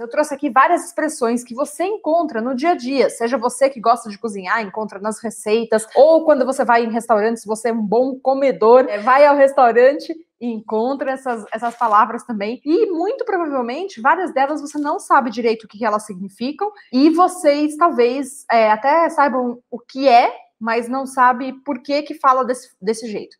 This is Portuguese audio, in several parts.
Eu trouxe aqui várias expressões que você encontra no dia a dia, seja você que gosta de cozinhar, encontra nas receitas, ou quando você vai em restaurantes, você é um bom comedor, é, vai ao restaurante e encontra essas, essas palavras também. E muito provavelmente, várias delas você não sabe direito o que elas significam, e vocês talvez é, até saibam o que é, mas não sabe por que, que fala desse, desse jeito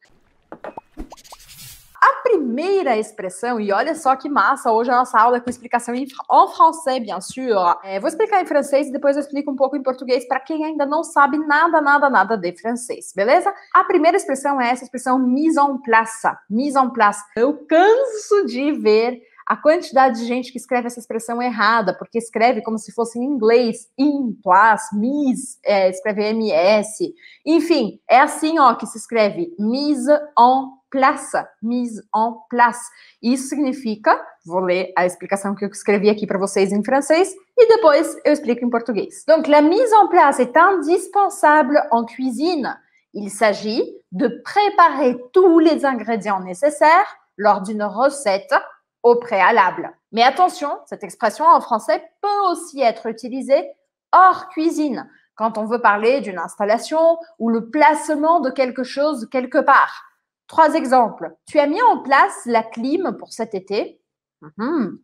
primeira expressão, e olha só que massa, hoje a nossa aula é com explicação em français, bien sûr. É, vou explicar em francês e depois eu explico um pouco em português para quem ainda não sabe nada, nada, nada de francês, beleza? A primeira expressão é essa expressão mise en place. Mise en place. Eu canso de ver a quantidade de gente que escreve essa expressão errada, porque escreve como se fosse em inglês, in, plus, mis, é, escreve MS. Enfim, é assim ó, que se escreve mise en place, mise en place. Isso significa, vou ler a explicação que eu escrevi aqui para vocês em francês e depois eu explico em português. Donc, la mise en place est indispensable en cuisine. Il s'agit de préparer tous les ingrédients nécessaires lors d'une recette au préalable. Mais attention, cette expression en français peut aussi être utilisée hors cuisine, quand on veut parler d'une installation ou le placement de quelque chose quelque part. Trois exemples. Tu as mis en place la clim pour cet été. Mm-hmm.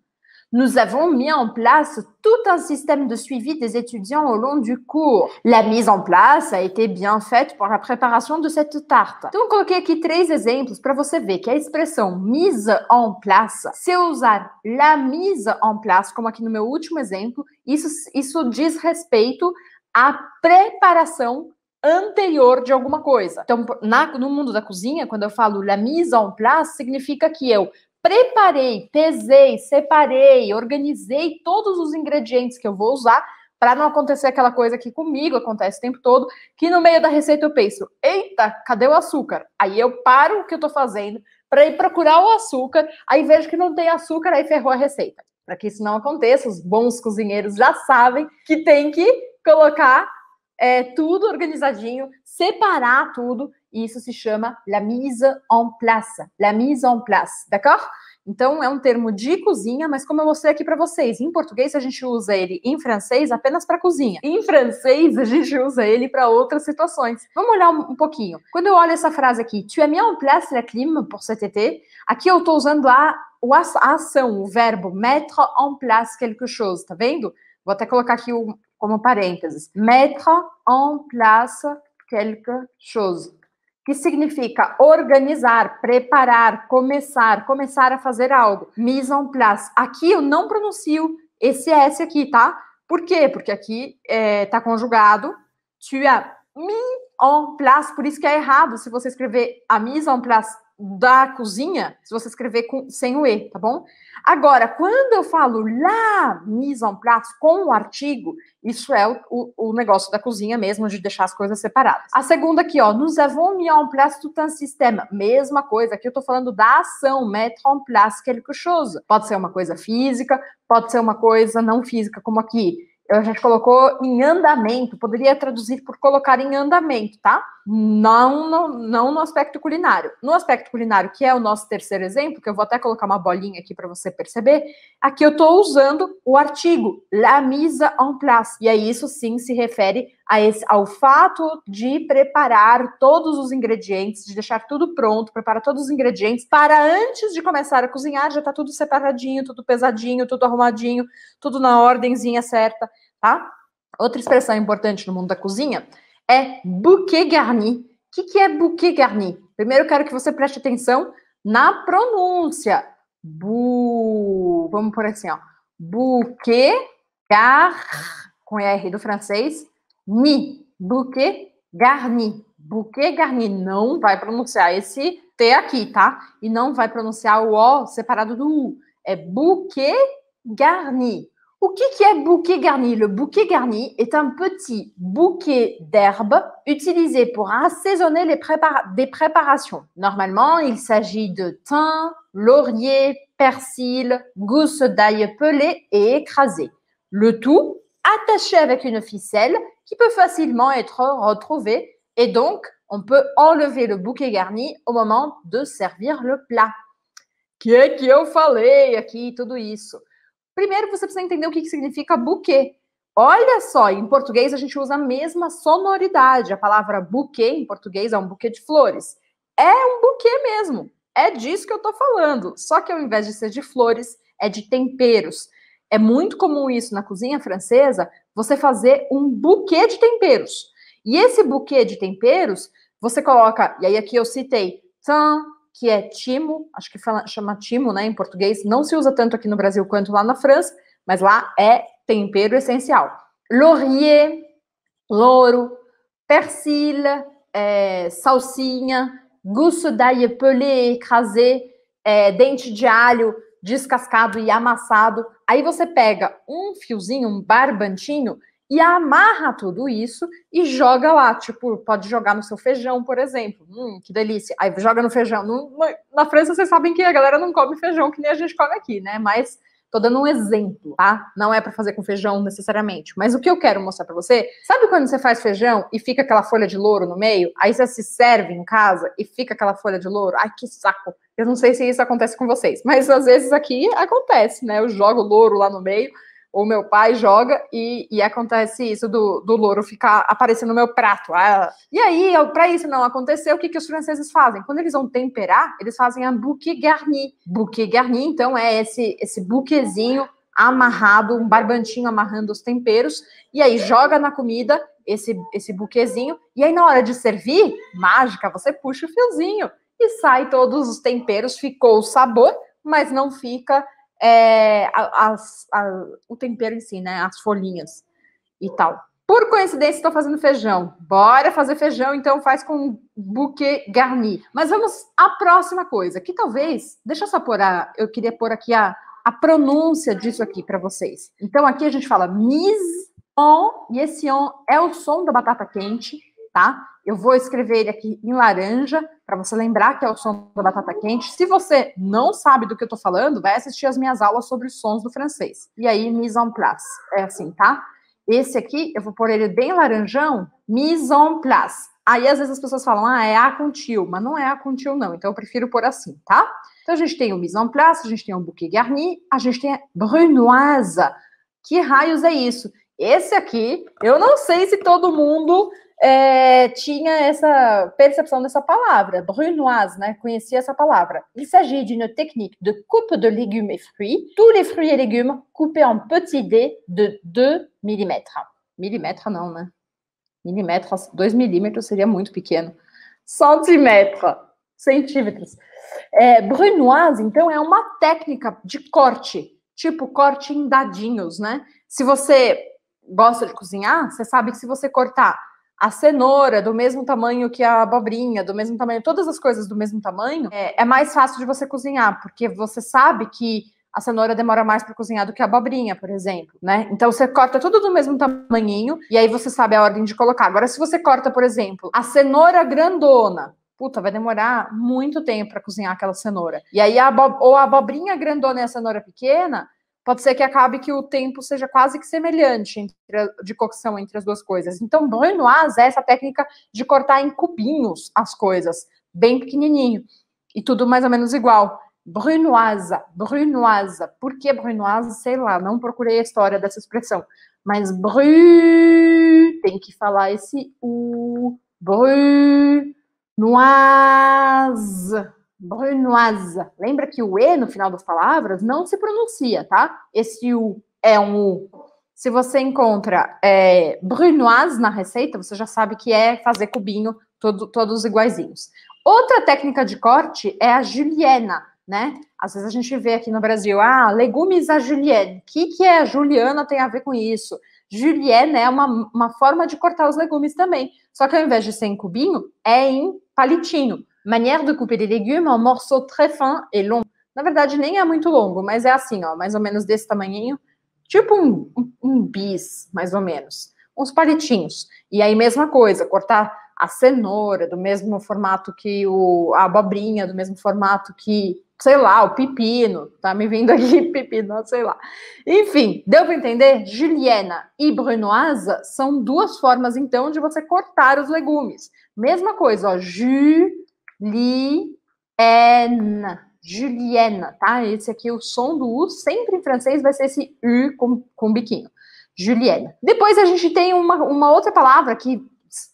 Nous avons mis en place tout un système de suivi des étudiants au long du cours. La mise en place a été bien faite pour la préparation de cette tarta. Então, coloquei aqui três exemplos para você ver que é a expressão mise en place, se eu usar la mise en place, como aqui no meu último exemplo, isso, isso diz respeito à preparação anterior de alguma coisa. Então, na, no mundo da cozinha, quando eu falo la mise en place, significa que eu preparei, pesei, separei, organizei todos os ingredientes que eu vou usar para não acontecer aquela coisa que comigo acontece o tempo todo, que no meio da receita eu penso, eita, cadê o açúcar? Aí eu paro o que eu estou fazendo para ir procurar o açúcar, aí vejo que não tem açúcar, aí ferrou a receita. Para que isso não aconteça, os bons cozinheiros já sabem que tem que colocar é, tudo organizadinho, separar tudo, e isso se chama la mise en place, la mise en place, d'accord? Então, é um termo de cozinha, mas como eu mostrei aqui para vocês, em português a gente usa ele em francês apenas para cozinha. Em francês a gente usa ele para outras situações. Vamos olhar um, um, pouquinho. Quando eu olho essa frase aqui, tu as mis en place la clim pour cet été, aqui eu estou usando a, a ação, o verbo mettre en place quelque chose, tá vendo? Vou até colocar aqui o, como parênteses, mettre en place quelque chose, que significa organizar, preparar, começar, começar a fazer algo. Mise en place. Aqui eu não pronuncio esse S aqui, tá? Por quê? Porque aqui é, tá conjugado. Tu as mis en place, por isso que é errado. Se você escrever a mise en place da cozinha, se você escrever com, sem o E, tá bom? Agora, quando eu falo lá, mise en place, com o artigo, isso é o, o, o, negócio da cozinha mesmo, de deixar as coisas separadas. A segunda aqui, ó, nous avons mis en place tout un système. Mesma coisa, aqui eu tô falando da ação, mettre en place quelque chose. Pode ser uma coisa física, pode ser uma coisa não física, como aqui. A gente colocou em andamento, poderia traduzir por colocar em andamento, tá? não no, não no aspecto culinário. No aspecto culinário, que é o nosso terceiro exemplo, que eu vou até colocar uma bolinha aqui para você perceber, aqui eu estou usando o artigo la mise en place. E aí isso sim se refere a esse, ao fato de preparar todos os ingredientes, de deixar tudo pronto, preparar todos os ingredientes para antes de começar a cozinhar já estar tá tudo separadinho, tudo pesadinho, tudo arrumadinho, tudo na ordemzinha certa, tá? Outra expressão importante no mundo da cozinha é bouquet garni. O que, que é bouquet garni? Primeiro eu quero que você preste atenção na pronúncia. Bu, vamos por assim, ó. Bouquet gar, com R do francês, ni. Bouquet garni. Bouquet garni. Não vai pronunciar esse T aqui, tá? E não vai pronunciar o O separado do U. É bouquet garni. Ou qui qui est bouquet garni Le bouquet garni est un petit bouquet d'herbes utilisé pour assaisonner les des préparations. Normalement, il s'agit de thym, laurier, persil, gousse d'ail pelée et écrasée. Le tout attaché avec une ficelle qui peut facilement être retrouvée et donc on peut enlever le bouquet garni au moment de servir le plat. Que que eu falei aqui tudo isso? Primeiro, você precisa entender o que, que significa buquê. Olha só, em português a gente usa a mesma sonoridade. A palavra buquê em português é um buquê de flores. É um buquê mesmo. É disso que eu tô falando. Só que ao invés de ser de flores, é de temperos. É muito comum isso na cozinha francesa, você fazer um buquê de temperos. E esse buquê de temperos, você coloca, e aí aqui eu citei, tan, que é timo, acho que fala, chama timo, né, em português, não se usa tanto aqui no Brasil quanto lá na França, mas lá é tempero essencial. Laurier, louro, persil, é, salsinha, gousse d'ail pelé, écrasé, é, dente de alho descascado e amassado. Aí você pega um fiozinho, um barbantinho, e amarra tudo isso e joga lá, tipo, pode jogar no seu feijão, por exemplo. Hum, que delícia. Aí joga no feijão. No, na França vocês sabem que a galera não come feijão que nem a gente come aqui, né? Mas tô dando um exemplo, tá? Não é para fazer com feijão necessariamente, mas o que eu quero mostrar para você, sabe quando você faz feijão e fica aquela folha de louro no meio? Aí você se serve em casa e fica aquela folha de louro? Ai, que saco. Eu não sei se isso acontece com vocês, mas às vezes aqui acontece, né? Eu jogo louro lá no meio ou meu pai joga e, e acontece isso do, do louro ficar aparecendo no meu prato. Ah, e aí, para isso não acontecer, o que, que os franceses fazem? Quando eles vão temperar, eles fazem a bouquet garni. Bouquet garni, então, é esse, esse buquezinho amarrado, um barbantinho amarrando os temperos, e aí joga na comida esse, esse buquezinho, e aí na hora de servir, mágica, você puxa o fiozinho e sai todos os temperos, ficou o sabor, mas não fica é, as, a, o tempero em si, né? As folhinhas e tal. Por coincidência, estou fazendo feijão. Bora fazer feijão, então faz com buquê garni. Mas vamos à próxima coisa, que talvez. Deixa eu só pôr a. Eu queria pôr aqui a, a pronúncia disso aqui para vocês. Então aqui a gente fala mise on, e esse on é o som da batata quente, tá? Eu vou escrever ele aqui em laranja, para você lembrar que é o som da batata quente. Se você não sabe do que eu estou falando, vai assistir as minhas aulas sobre os sons do francês. E aí, mise en place. É assim, tá? Esse aqui, eu vou pôr ele bem laranjão, mise en place. Aí, às vezes, as pessoas falam, ah, é a contil, mas não é a contil, não. Então, eu prefiro pôr assim, tá? Então, a gente tem o mise en place, a gente tem o bouquet garni, a gente tem a brunoise. Que raios é isso? Esse aqui, eu não sei se todo mundo é, tinha essa percepção dessa palavra, brunoise, né? Conhecia essa palavra. Il s'agit d'une technique de coupe de légumes et fruits, tous les fruits et légumes coupés en petits dés de 2 mm. Milímetro não, né? Milímetros, 2 milímetros seria muito pequeno. Centímetro, centímetros. É, brunoise, então, é uma técnica de corte, tipo corte em dadinhos, né? Se você gosta de cozinhar, você sabe que se você cortar a cenoura do mesmo tamanho que a abobrinha, do mesmo tamanho, todas as coisas do mesmo tamanho, é, é mais fácil de você cozinhar, porque você sabe que a cenoura demora mais para cozinhar do que a abobrinha, por exemplo, né? Então você corta tudo do mesmo tamanhinho e aí você sabe a ordem de colocar. Agora, se você corta, por exemplo, a cenoura grandona, puta, vai demorar muito tempo para cozinhar aquela cenoura. E aí a ou a abobrinha grandona e a cenoura pequena, pode ser que acabe que o tempo seja quase que semelhante entre, de cocção entre as duas coisas. Então, brunoise é essa técnica de cortar em cubinhos as coisas, bem pequenininho, e tudo mais ou menos igual. Brunoise, brunoise, Por que brunoise? Sei lá, não procurei a história dessa expressão. Mas bru, tem que falar esse u. Brunoise. Brunoise. Lembra que o E no final das palavras não se pronuncia, tá? Esse U é um U. Se você encontra é, Brunoise na receita, você já sabe que é fazer cubinho, todo, todos iguaizinhos. Outra técnica de corte é a juliana, né? Às vezes a gente vê aqui no Brasil, ah, legumes a julienne. O que, que é a juliana tem a ver com isso? Julienne é uma, uma forma de cortar os legumes também. Só que ao invés de ser em cubinho, é em palitinho. Manière de couper les légumes en morceaux très fins et longs. Na verdade, nem é muito longo, mas é assim, ó, mais ou menos desse tamanhinho, tipo um, um, um bis, mais ou menos. Uns palitinhos. E aí, mesma coisa, cortar a cenoura do mesmo formato que o, a abobrinha, do mesmo formato que, sei lá, o pepino. Tá me vindo aqui pepino, sei lá. Enfim, deu para entender? Juliana e brunoise são duas formas, então, de você cortar os legumes. Mesma coisa, ó, jus Liena, Juliena, tá? Esse aqui, o som do U, sempre em francês, vai ser esse U com, com biquinho. Juliena. Depois a gente tem uma, uma outra palavra que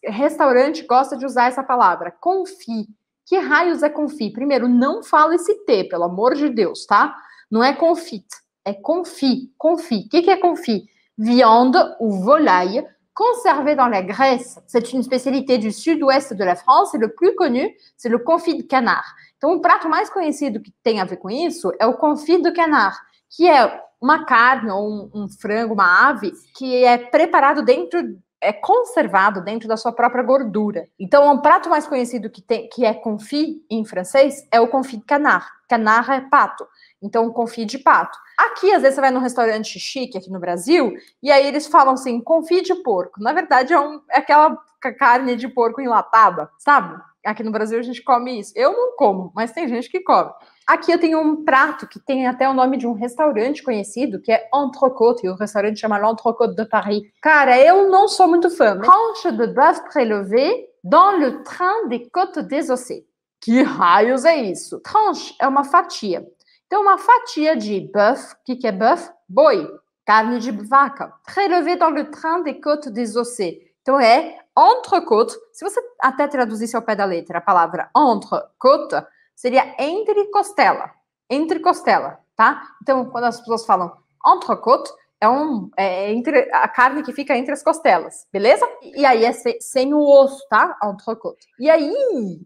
restaurante gosta de usar essa palavra, confie. Que raios é confie? Primeiro, não fala esse T, pelo amor de Deus, tá? Não é confite, é confie, confie. O que, que é confie? Viande ou volaille Conservé dans la Grèce, c'est une spécialité du sud-ouest de la France e le plus connu, c'est le confit de canard. Então, o prato mais conhecido que tem a ver com isso é o confit de canard, que é uma carne ou um, um frango, uma ave, que é preparado dentro é conservado dentro da sua própria gordura. Então, é um prato mais conhecido que, tem, que é confit em francês é o confit de canard. Canard é pato. Então, confit de pato. Aqui, às vezes, você vai num restaurante chique aqui no Brasil, e aí eles falam assim, confit de porco. Na verdade, é, um, é aquela carne de porco enlatada, sabe? Aqui no Brasil a gente come isso. Eu não como, mas tem gente que come. Aqui eu tenho um prato que tem até o nome de um restaurante conhecido, que é Entrecôte, e o restaurante chama L'Entrecôte de Paris. Cara, eu não sou muito fã. Tranche de bœuf prélevé dans le train des côtes des Océans. Que raios é isso? Tranche é uma fatia. Então, uma fatia de bœuf, o que, que é bœuf? Boi, carne de vaca, relevée dans le train des côtes des ossets. Então, é entrecôte. Se você até traduzisse ao pé da letra a palavra entrecôte, seria entre costela, entre costela, tá? Então, quando as pessoas falam entrecôte, é um é, é entre a carne que fica entre as costelas, beleza? E aí é sem, sem o osso, tá? Entrecote. E aí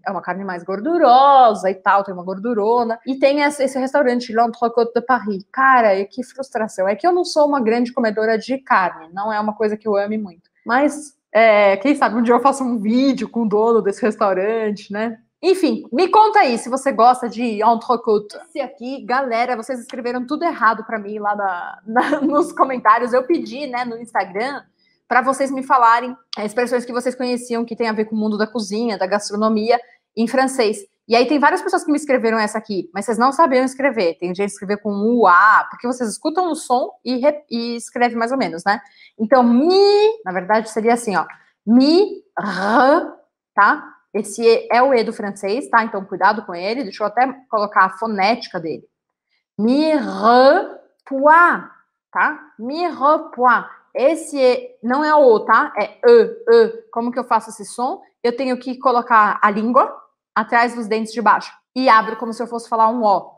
é uma carne mais gordurosa e tal, tem uma gordurona. E tem esse, esse restaurante L'Entrecote de Paris. Cara, que frustração. É que eu não sou uma grande comedora de carne, não é uma coisa que eu ame muito. Mas é, quem sabe um dia eu faço um vídeo com o dono desse restaurante, né? Enfim, me conta aí se você gosta de entrecôte. Esse aqui, galera, vocês escreveram tudo errado para mim lá na, na, nos comentários. Eu pedi, né, no Instagram, para vocês me falarem é, expressões que vocês conheciam que tem a ver com o mundo da cozinha, da gastronomia, em francês. E aí tem várias pessoas que me escreveram essa aqui, mas vocês não sabiam escrever. Tem gente que escreveu com U, A, porque vocês escutam o som e, re, e escreve mais ou menos, né? Então, mi, na verdade, seria assim, ó. Mi, r, tá? Esse é o E do francês, tá? Então, cuidado com ele. Deixa eu até colocar a fonética dele. Mirepoix, tá? Mirepoix. Esse E é, não é O, tá? É E, E. Como que eu faço esse som? Eu tenho que colocar a língua atrás dos dentes de baixo. E abro como se eu fosse falar um O.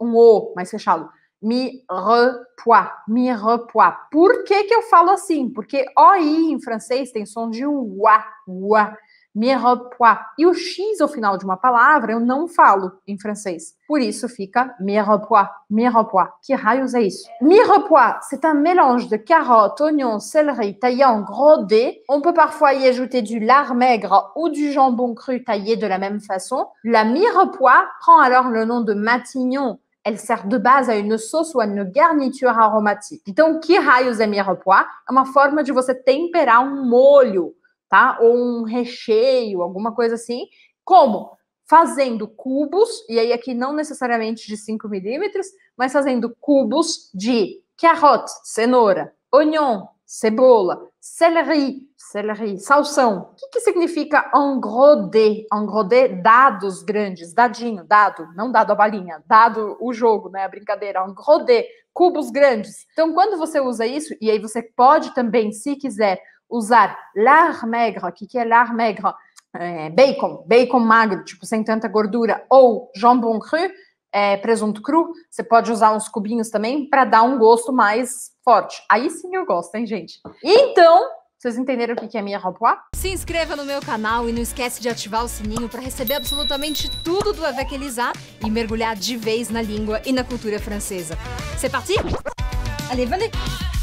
um O mais fechado. Mirepoix. Mirepoix. Por que que eu falo assim? Porque OI em francês tem som de UA. UA. mirepoix. E o X ao final de uma palavra eu não falo em francês. Por isso fica mirepoix, mirepoix. Que raios é Mirepoix, c'est un mélange de carottes, oignons, céleri taillés en gros dés. On peut parfois y ajouter du lard maigre ou du jambon cru taillé de la même façon. La mirepoix prend alors le nom de matignon. Elle sert de base à une sauce ou à une garniture aromatique. Então, que raios é mirepoix? É uma forma de você temperar um molho tá? Ou um recheio, alguma coisa assim. Como? Fazendo cubos, e aí aqui não necessariamente de 5 milímetros, mas fazendo cubos de carrote, cenoura, onion, cebola, celery, celery, salsão. O que, que significa engrodé? Engrodé, dados grandes, dadinho, dado, não dado a balinha, dado o jogo, né, a brincadeira, engrodé, cubos grandes. Então, quando você usa isso, e aí você pode também, se quiser, usar lard maigre, o que, que é lard maigre? É, bacon, bacon magro, tipo sem tanta gordura, ou jambon cru, é, presunto cru, você pode usar uns cubinhos também para dar um gosto mais forte. Aí sim eu gosto, hein, gente? Então, vocês entenderam o que é minha roupa? Se inscreva no meu canal e não esquece de ativar o sininho para receber absolutamente tudo do Avec Elisa e mergulhar de vez na língua e na cultura francesa. C'est parti? Allez, venez!